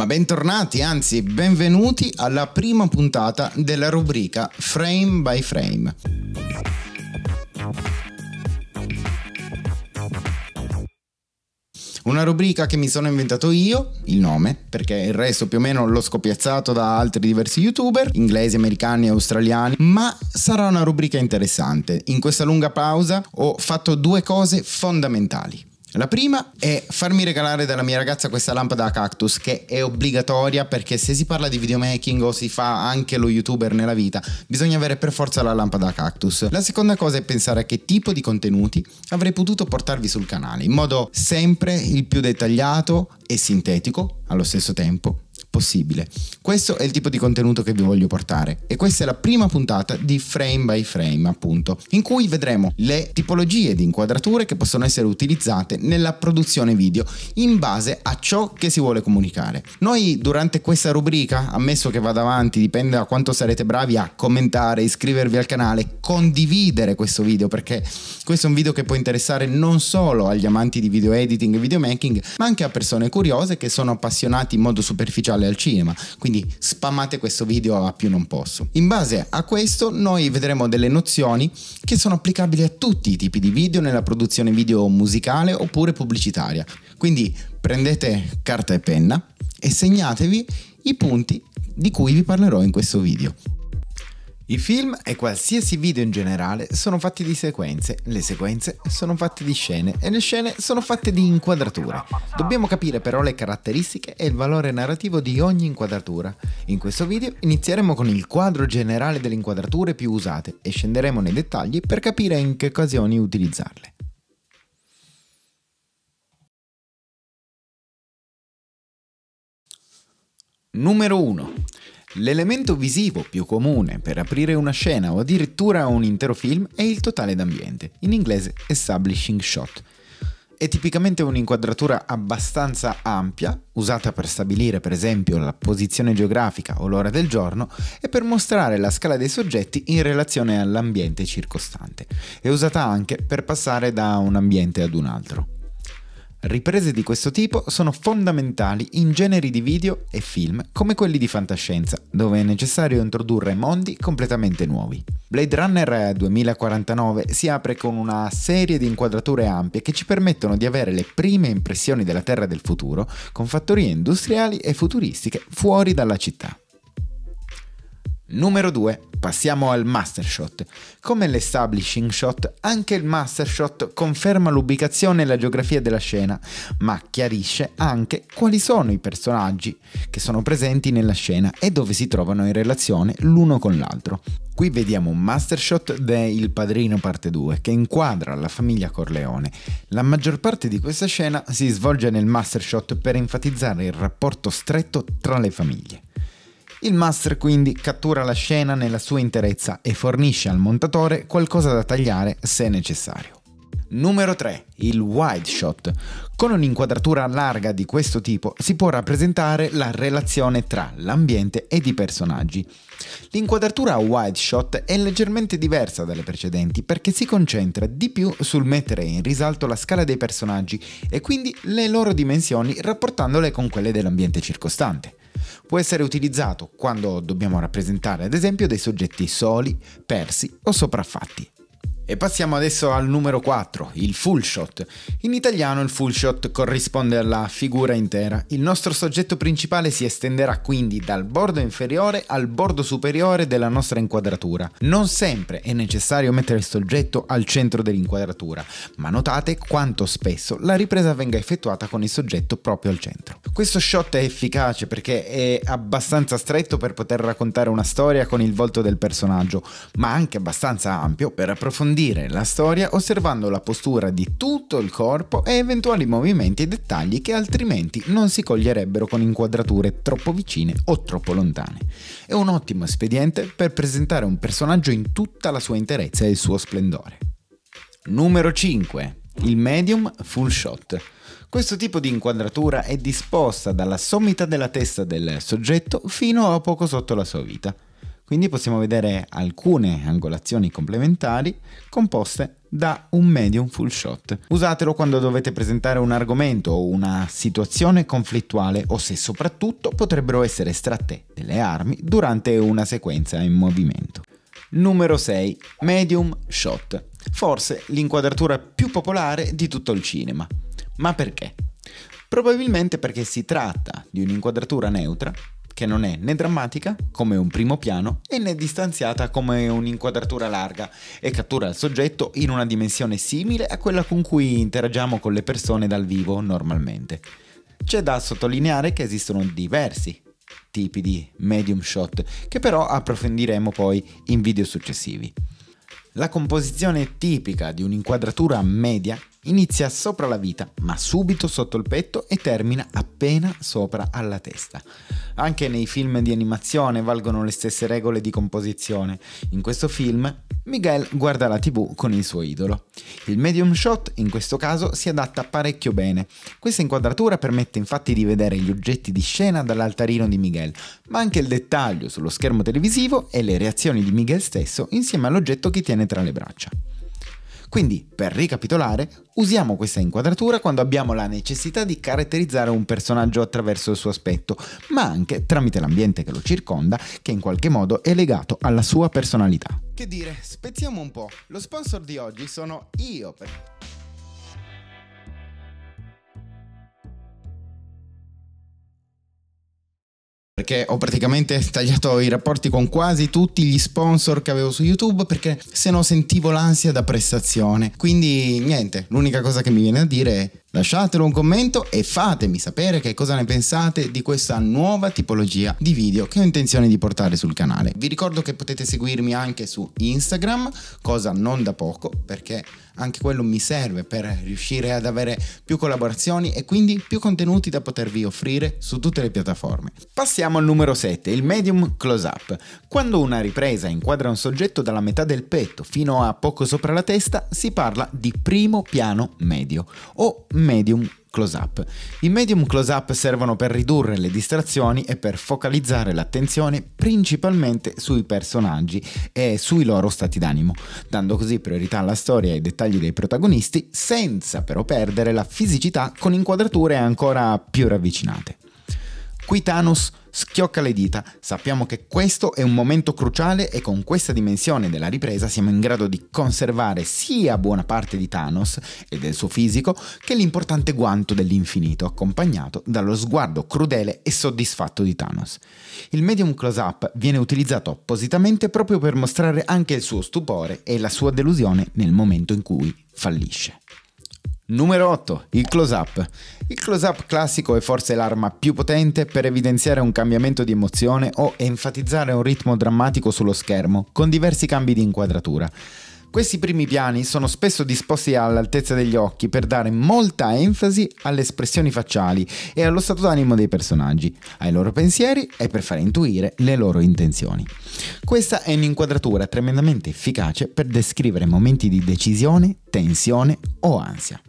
ma bentornati, anzi benvenuti alla prima puntata della rubrica Frame by Frame. Una rubrica che mi sono inventato io, il nome, perché il resto più o meno l'ho scopiazzato da altri diversi youtuber, inglesi, americani e australiani, ma sarà una rubrica interessante. In questa lunga pausa ho fatto due cose fondamentali. La prima è farmi regalare dalla mia ragazza questa lampada a cactus che è obbligatoria perché se si parla di videomaking o si fa anche lo youtuber nella vita bisogna avere per forza la lampada a cactus. La seconda cosa è pensare a che tipo di contenuti avrei potuto portarvi sul canale in modo sempre il più dettagliato e sintetico allo stesso tempo possibile. Questo è il tipo di contenuto che vi voglio portare e questa è la prima puntata di Frame by Frame, appunto, in cui vedremo le tipologie di inquadrature che possono essere utilizzate nella produzione video in base a ciò che si vuole comunicare. Noi durante questa rubrica, ammesso che vada avanti, dipende da quanto sarete bravi a commentare, iscrivervi al canale, condividere questo video perché questo è un video che può interessare non solo agli amanti di video editing e videomaking, ma anche a persone curiose che sono appassionati in modo superficiale farle al cinema, quindi spammate questo video a più non posso. In base a questo noi vedremo delle nozioni che sono applicabili a tutti i tipi di video nella produzione video musicale oppure pubblicitaria. Quindi prendete carta e penna e segnatevi i punti di cui vi parlerò in questo video. I film e qualsiasi video in generale sono fatti di sequenze, le sequenze sono fatte di scene e le scene sono fatte di inquadrature. Dobbiamo capire però le caratteristiche e il valore narrativo di ogni inquadratura. In questo video inizieremo con il quadro generale delle inquadrature più usate e scenderemo nei dettagli per capire in che occasioni utilizzarle. Numero 1. L'elemento visivo più comune per aprire una scena o addirittura un intero film è il totale d'ambiente, in inglese establishing shot. È tipicamente un'inquadratura abbastanza ampia, usata per stabilire per esempio la posizione geografica o l'ora del giorno e per mostrare la scala dei soggetti in relazione all'ambiente circostante. È usata anche per passare da un ambiente ad un altro. Riprese di questo tipo sono fondamentali in generi di video e film come quelli di fantascienza, dove è necessario introdurre mondi completamente nuovi. Blade Runner 2049 si apre con una serie di inquadrature ampie che ci permettono di avere le prime impressioni della Terra del futuro con fattorie industriali e futuristiche fuori dalla città. Numero 2. Passiamo al master shot. Come l'establishing shot, anche il master shot conferma l'ubicazione e la geografia della scena, ma chiarisce anche quali sono i personaggi che sono presenti nella scena e dove si trovano in relazione l'uno con l'altro. Qui vediamo un master shot de Il Padrino parte 2 che inquadra la famiglia Corleone. La maggior parte di questa scena si svolge nel master shot per enfatizzare il rapporto stretto tra le famiglie. Il master quindi cattura la scena nella sua interezza e fornisce al montatore qualcosa da tagliare se necessario. Numero 3. Il wide shot. Con un'inquadratura larga di questo tipo si può rappresentare la relazione tra l'ambiente ed i personaggi. L'inquadratura wide shot è leggermente diversa dalle precedenti perché si concentra di più sul mettere in risalto la scala dei personaggi e quindi le loro dimensioni rapportandole con quelle dell'ambiente circostante. Può essere utilizzato quando dobbiamo rappresentare ad esempio dei soggetti soli, persi o sopraffatti. E passiamo adesso al numero 4, il full shot. In italiano il full shot corrisponde alla figura intera. Il nostro soggetto principale si estenderà quindi dal bordo inferiore al bordo superiore della nostra inquadratura. Non sempre è necessario mettere il soggetto al centro dell'inquadratura, ma notate quanto spesso la ripresa venga effettuata con il soggetto proprio al centro. Questo shot è efficace perché è abbastanza stretto per poter raccontare una storia con il volto del personaggio, ma anche abbastanza ampio per approfondire approfondire la storia osservando la postura di tutto il corpo e eventuali movimenti e dettagli che altrimenti non si coglierebbero con inquadrature troppo vicine o troppo lontane. È un ottimo espediente per presentare un personaggio in tutta la sua interezza e il suo splendore. Numero 5. Il medium full shot. Questo tipo di inquadratura è disposta dalla sommità della testa del soggetto fino a poco sotto la sua vita. Quindi possiamo vedere alcune angolazioni complementari composte da un medium full shot. Usatelo quando dovete presentare un argomento o una situazione conflittuale o se soprattutto potrebbero essere estratte delle armi durante una sequenza in movimento. Numero 6. Medium shot. Forse l'inquadratura più popolare di tutto il cinema. Ma perché? Probabilmente perché si tratta di un'inquadratura neutra che non è né drammatica come un primo piano e né distanziata come un'inquadratura larga e cattura il soggetto in una dimensione simile a quella con cui interagiamo con le persone dal vivo normalmente. C'è da sottolineare che esistono diversi tipi di medium shot che però approfondiremo poi in video successivi. La composizione tipica di un'inquadratura media Inizia sopra la vita, ma subito sotto il petto e termina appena sopra alla testa. Anche nei film di animazione valgono le stesse regole di composizione. In questo film, Miguel guarda la TV con il suo idolo. Il medium shot in questo caso si adatta parecchio bene. Questa inquadratura permette infatti di vedere gli oggetti di scena dall'altarino di Miguel, ma anche il dettaglio sullo schermo televisivo e le reazioni di Miguel stesso insieme all'oggetto che tiene tra le braccia. Quindi, per ricapitolare, usiamo questa inquadratura quando abbiamo la necessità di caratterizzare un personaggio attraverso il suo aspetto, ma anche tramite l'ambiente che lo circonda, che in qualche modo è legato alla sua personalità. Che dire, spezziamo un po'. Lo sponsor di oggi sono io. perché ho praticamente tagliato i rapporti con quasi tutti gli sponsor che avevo su YouTube perché se no sentivo l'ansia da prestazione. Quindi niente, l'unica cosa che mi viene a dire è Lasciatelo un commento e fatemi sapere che cosa ne pensate di questa nuova tipologia di video che ho intenzione di portare sul canale. Vi ricordo che potete seguirmi anche su Instagram, cosa non da poco perché anche quello mi serve per riuscire ad avere più collaborazioni e quindi più contenuti da potervi offrire su tutte le piattaforme. Passiamo al numero 7, il medium close up. Quando una ripresa inquadra un soggetto dalla metà del petto fino a poco sopra la testa si parla di primo piano medio o medio medium close-up. I medium close-up servono per ridurre le distrazioni e per focalizzare l'attenzione principalmente sui personaggi e sui loro stati d'animo, dando così priorità alla storia e ai dettagli dei protagonisti senza però perdere la fisicità con inquadrature ancora più ravvicinate. Qui Thanos schiocca le dita, sappiamo che questo è un momento cruciale e con questa dimensione della ripresa siamo in grado di conservare sia buona parte di Thanos e del suo fisico che l'importante guanto dell'infinito accompagnato dallo sguardo crudele e soddisfatto di Thanos. Il medium close-up viene utilizzato appositamente proprio per mostrare anche il suo stupore e la sua delusione nel momento in cui fallisce. Numero 8. Il close-up. Il close-up classico è forse l'arma più potente per evidenziare un cambiamento di emozione o enfatizzare un ritmo drammatico sullo schermo, con diversi cambi di inquadratura. Questi primi piani sono spesso disposti all'altezza degli occhi per dare molta enfasi alle espressioni facciali e allo stato d'animo dei personaggi, ai loro pensieri e per far intuire le loro intenzioni. Questa è un'inquadratura tremendamente efficace per descrivere momenti di decisione, tensione o ansia.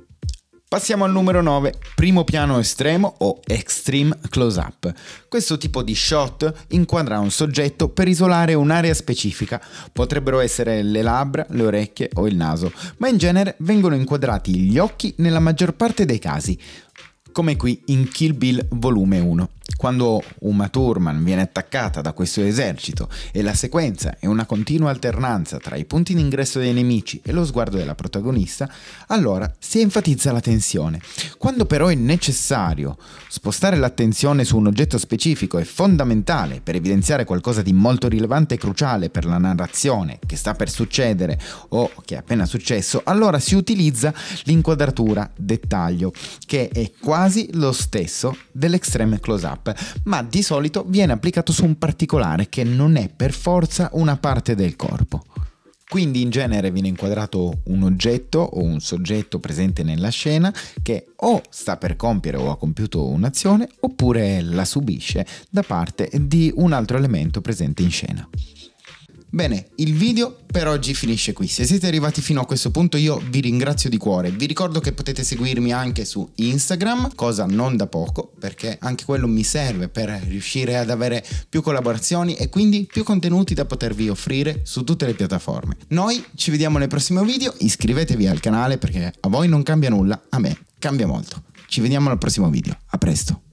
Passiamo al numero 9, primo piano estremo o extreme close-up. Questo tipo di shot inquadra un soggetto per isolare un'area specifica. Potrebbero essere le labbra, le orecchie o il naso, ma in genere vengono inquadrati gli occhi nella maggior parte dei casi, come qui in Kill Bill volume 1. Quando Uma Thurman viene attaccata da questo esercito e la sequenza è una continua alternanza tra i punti d'ingresso dei nemici e lo sguardo della protagonista, allora si enfatizza la tensione. Quando però è necessario spostare l'attenzione su un oggetto specifico e fondamentale per evidenziare qualcosa di molto rilevante e cruciale per la narrazione che sta per succedere o che è appena successo, allora si utilizza l'inquadratura dettaglio, che è quasi lo stesso dell'extreme close-up app, ma di solito viene applicato su un particolare che non è per forza una parte del corpo. Quindi in genere viene inquadrato un oggetto o un soggetto presente nella scena che o sta per compiere o ha compiuto un'azione oppure la subisce da parte di un altro elemento presente in scena. Bene, il video per oggi finisce qui. Se siete arrivati fino a questo punto io vi ringrazio di cuore. Vi ricordo che potete seguirmi anche su Instagram, cosa non da poco, perché anche quello mi serve per riuscire ad avere più collaborazioni e quindi più contenuti da potervi offrire su tutte le piattaforme. Noi ci vediamo nel prossimo video, iscrivetevi al canale perché a voi non cambia nulla, a me cambia molto. Ci vediamo al prossimo video, a presto.